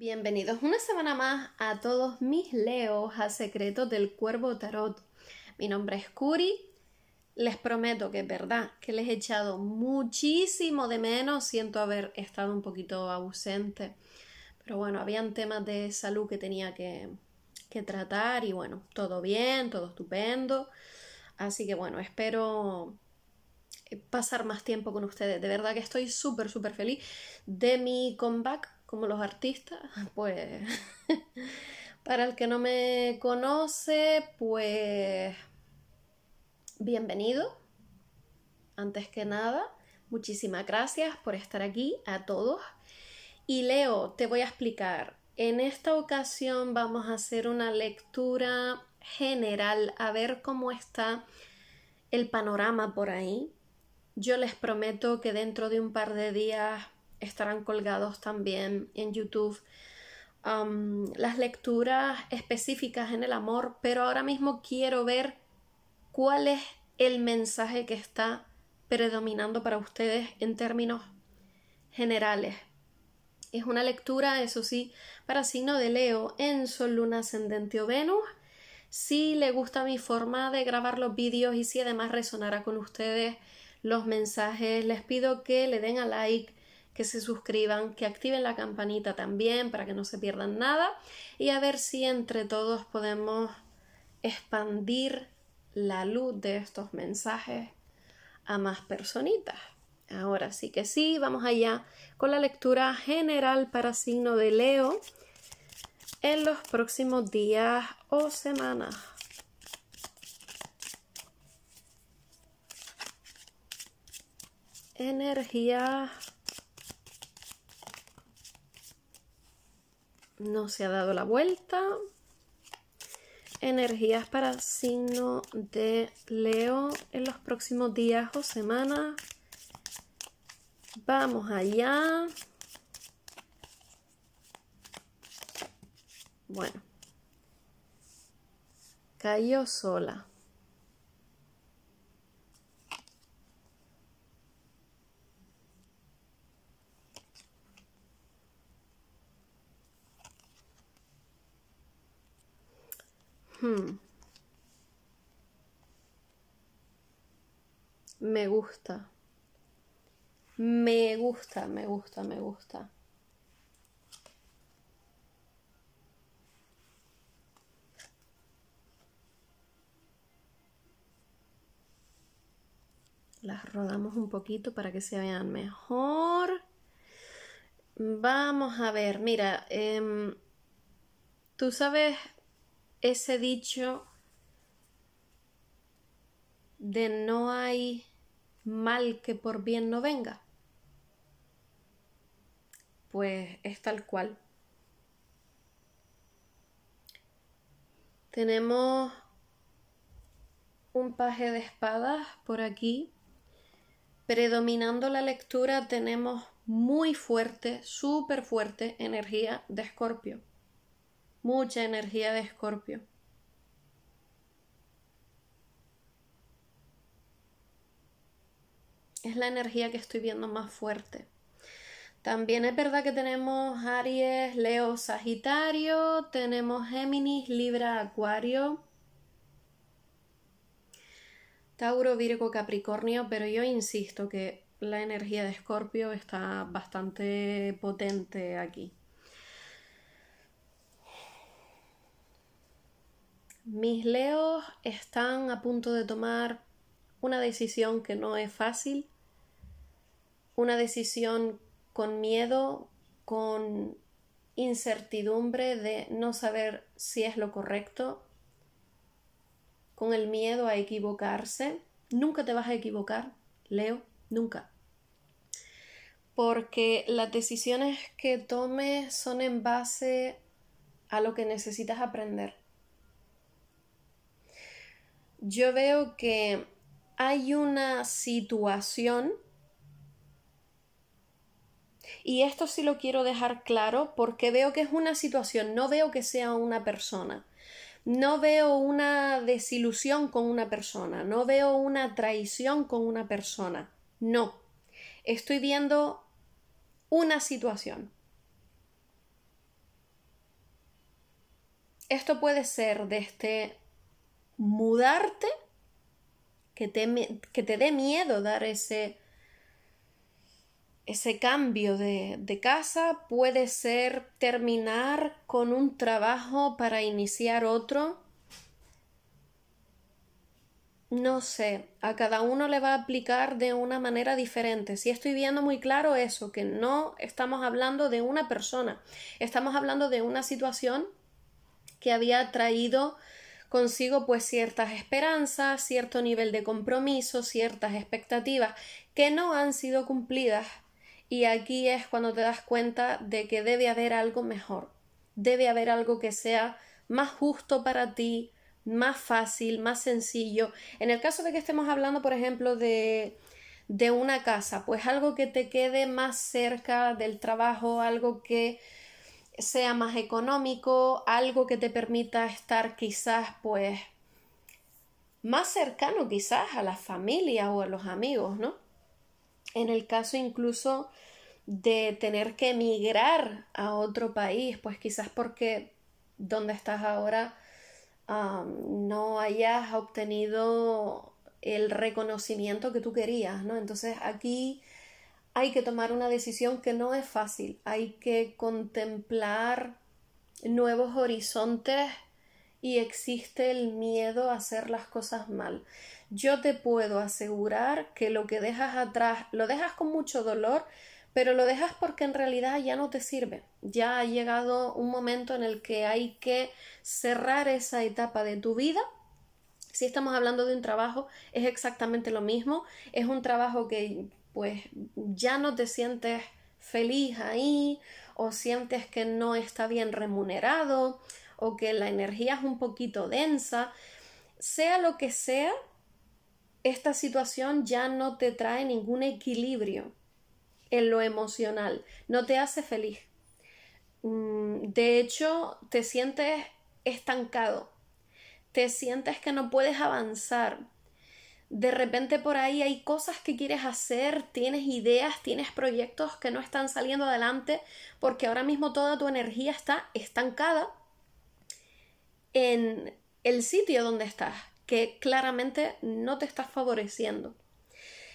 Bienvenidos una semana más a todos mis leos a Secretos del Cuervo Tarot. Mi nombre es Curi. Les prometo que es verdad que les he echado muchísimo de menos. Siento haber estado un poquito ausente. Pero bueno, habían temas de salud que tenía que, que tratar y bueno, todo bien, todo estupendo. Así que bueno, espero eh, pasar más tiempo con ustedes. De verdad que estoy súper, súper feliz de mi comeback como los artistas, pues para el que no me conoce, pues bienvenido. Antes que nada, muchísimas gracias por estar aquí a todos. Y Leo, te voy a explicar. En esta ocasión vamos a hacer una lectura general a ver cómo está el panorama por ahí. Yo les prometo que dentro de un par de días estarán colgados también en YouTube. Um, las lecturas específicas en el amor, pero ahora mismo quiero ver cuál es el mensaje que está predominando para ustedes en términos generales. Es una lectura, eso sí, para signo de Leo en Sol, Luna, Ascendente o Venus. Si le gusta mi forma de grabar los vídeos y si además resonará con ustedes los mensajes, les pido que le den a like, que se suscriban, que activen la campanita también para que no se pierdan nada y a ver si entre todos podemos expandir la luz de estos mensajes a más personitas. Ahora sí que sí, vamos allá con la lectura general para signo de Leo en los próximos días o semanas. Energía no se ha dado la vuelta. Energías para signo de Leo en los próximos días o semanas. Vamos allá. Bueno. Cayó sola. Me gusta. Me gusta, me gusta, me gusta. Las rodamos un poquito para que se vean mejor. Vamos a ver, mira, em, tú sabes ese dicho de no hay mal que por bien no venga? Pues es tal cual. Tenemos un paje de espadas por aquí. Predominando la lectura tenemos muy fuerte, súper fuerte energía de escorpio mucha energía de escorpio. Es la energía que estoy viendo más fuerte. También es verdad que tenemos Aries, Leo, Sagitario, tenemos Géminis, Libra, Acuario, Tauro, Virgo, Capricornio, pero yo insisto que la energía de Escorpio está bastante potente aquí. Mis leos están a punto de tomar una decisión que no es fácil, una decisión con miedo, con incertidumbre de no saber si es lo correcto, con el miedo a equivocarse. Nunca te vas a equivocar, Leo, nunca. Porque las decisiones que tomes son en base a lo que necesitas aprender yo veo que hay una situación y esto sí lo quiero dejar claro porque veo que es una situación, no veo que sea una persona. No veo una desilusión con una persona, no veo una traición con una persona. No. Estoy viendo una situación. Esto puede ser desde mudarte, que te, que te dé miedo dar ese, ese cambio de, de casa, puede ser terminar con un trabajo para iniciar otro. No sé, a cada uno le va a aplicar de una manera diferente. Si estoy viendo muy claro eso, que no estamos hablando de una persona, estamos hablando de una situación que había traído consigo pues ciertas esperanzas, cierto nivel de compromiso, ciertas expectativas que no han sido cumplidas y aquí es cuando te das cuenta de que debe haber algo mejor, debe haber algo que sea más justo para ti, más fácil, más sencillo. En el caso de que estemos hablando, por ejemplo, de, de una casa, pues algo que te quede más cerca del trabajo, algo que sea más económico, algo que te permita estar quizás pues más cercano quizás a la familia o a los amigos, ¿no? En el caso incluso de tener que emigrar a otro país, pues quizás porque donde estás ahora no hayas obtenido el reconocimiento que tú querías, ¿no? Entonces aquí hay que tomar una decisión que no es fácil, hay que contemplar nuevos horizontes y existe el miedo a hacer las cosas mal. Yo te puedo asegurar que lo que dejas atrás lo dejas con mucho dolor, pero lo dejas porque en realidad ya no te sirve. Ya ha llegado un momento en el que hay que cerrar esa etapa de tu vida. Si estamos hablando de un trabajo, es exactamente lo mismo. Es un trabajo que pues ya no te sientes feliz ahí o sientes que no está bien remunerado o que la energía es un poquito densa, sea lo que sea, esta situación ya no te trae ningún equilibrio en lo emocional, no te hace feliz. Mm, de hecho, te sientes estancado, te sientes que no puedes avanzar, de repente por ahí hay cosas que quieres hacer, tienes ideas, tienes proyectos que no están saliendo adelante porque ahora mismo toda tu energía está estancada en el sitio donde estás, que claramente no te está favoreciendo.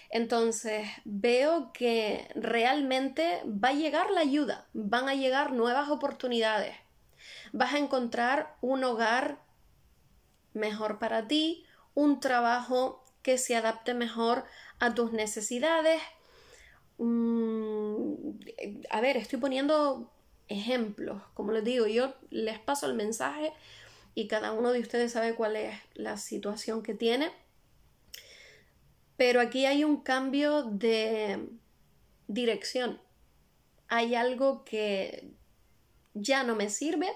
Entonces veo que realmente va a llegar la ayuda, van a llegar nuevas oportunidades, vas a encontrar un hogar mejor para ti, un trabajo que se adapte mejor a tus necesidades. Mm, a ver, estoy poniendo ejemplos. Como les digo, yo les paso el mensaje y cada uno de ustedes sabe cuál es la situación que tiene. Pero aquí hay un cambio de dirección. Hay algo que ya no me sirve.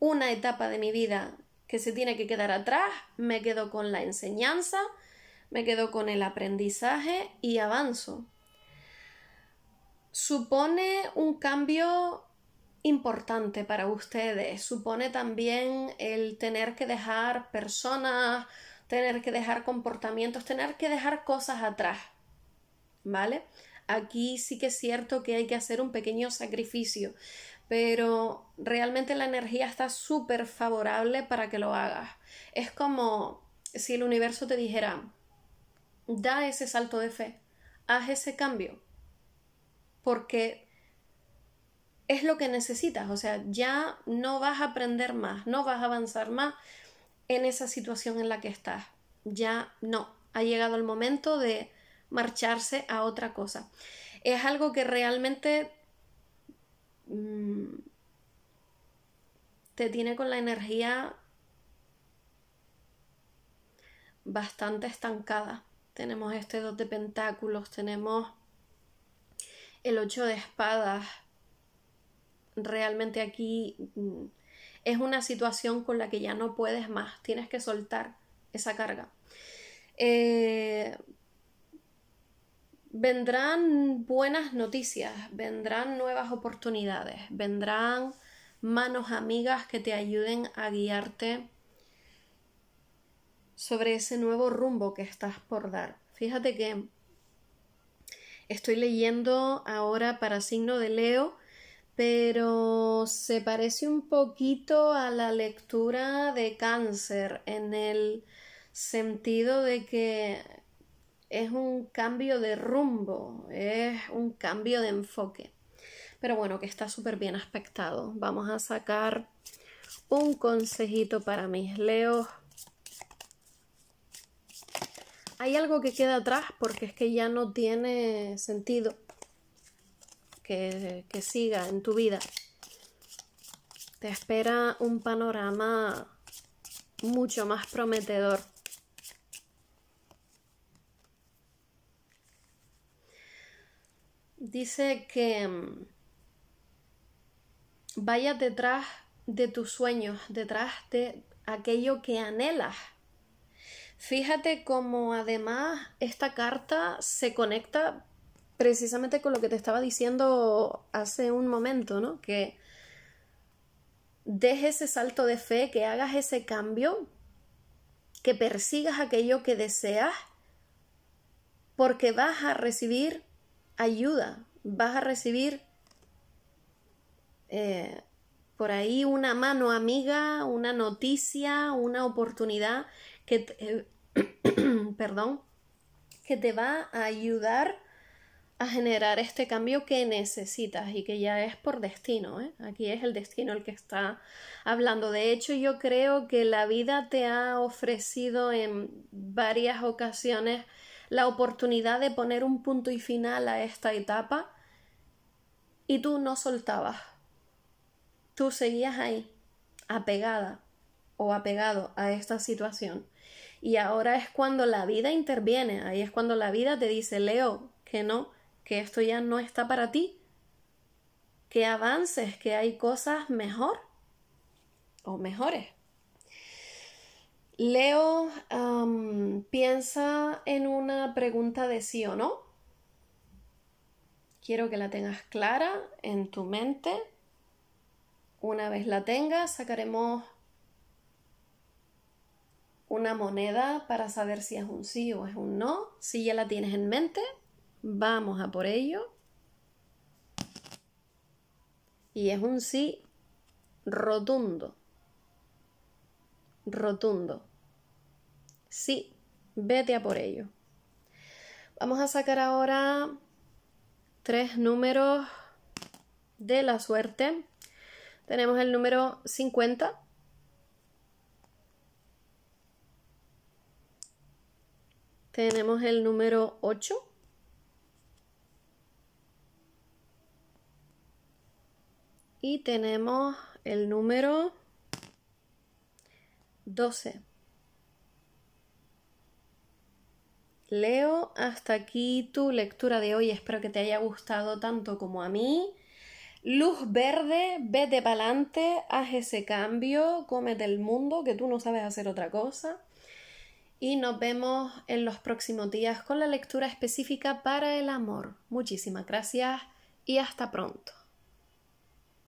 Una etapa de mi vida que se tiene que quedar atrás, me quedo con la enseñanza, me quedo con el aprendizaje y avanzo. Supone un cambio importante para ustedes, supone también el tener que dejar personas, tener que dejar comportamientos, tener que dejar cosas atrás, ¿vale? Aquí sí que es cierto que hay que hacer un pequeño sacrificio, pero realmente la energía está súper favorable para que lo hagas. Es como si el universo te dijera, da ese salto de fe, haz ese cambio, porque es lo que necesitas, o sea, ya no vas a aprender más, no vas a avanzar más en esa situación en la que estás, ya no, ha llegado el momento de marcharse a otra cosa. Es algo que realmente Mm, te tiene con la energía bastante estancada. Tenemos este dos de pentáculos, tenemos el 8 de espadas. Realmente aquí mm, es una situación con la que ya no puedes más, tienes que soltar esa carga. Eh, vendrán buenas noticias, vendrán nuevas oportunidades, vendrán manos amigas que te ayuden a guiarte sobre ese nuevo rumbo que estás por dar. Fíjate que estoy leyendo ahora para signo de Leo, pero se parece un poquito a la lectura de cáncer en el sentido de que es un cambio de rumbo, es un cambio de enfoque. Pero bueno, que está súper bien aspectado. Vamos a sacar un consejito para mis leos. Hay algo que queda atrás porque es que ya no tiene sentido que, que siga en tu vida. Te espera un panorama mucho más prometedor dice que mm, vayas detrás de tus sueños, detrás de aquello que anhelas. Fíjate cómo además esta carta se conecta precisamente con lo que te estaba diciendo hace un momento, ¿no? Que dejes ese salto de fe, que hagas ese cambio, que persigas aquello que deseas, porque vas a recibir ayuda, vas a recibir eh, por ahí una mano amiga, una noticia, una oportunidad que, te, eh, perdón, que te va a ayudar a generar este cambio que necesitas y que ya es por destino. ¿eh? Aquí es el destino el que está hablando. De hecho, yo creo que la vida te ha ofrecido en varias ocasiones la oportunidad de poner un punto y final a esta etapa y tú no soltabas. Tú seguías ahí, apegada o apegado a esta situación. Y ahora es cuando la vida interviene, ahí es cuando la vida te dice, Leo, que no, que esto ya no está para ti, que avances, que hay cosas mejor o mejores. Leo piensa en una pregunta de sí o no. Quiero que la tengas clara en tu mente. Una vez la tengas, sacaremos una moneda para saber si es un sí o es un no. Si ya la tienes en mente, vamos a por ello. Y es un sí rotundo. Rotundo. Sí, vete a por ello. Vamos a sacar ahora tres números de la suerte. Tenemos el número 50. Tenemos el número 8. Y tenemos el número 12. Leo, hasta aquí tu lectura de hoy. Espero que te haya gustado tanto como a mí. Luz verde, vete adelante, haz ese cambio, cómete el mundo, que tú no sabes hacer otra cosa. Y nos vemos en los próximos días con la lectura específica para el amor. Muchísimas gracias y hasta pronto.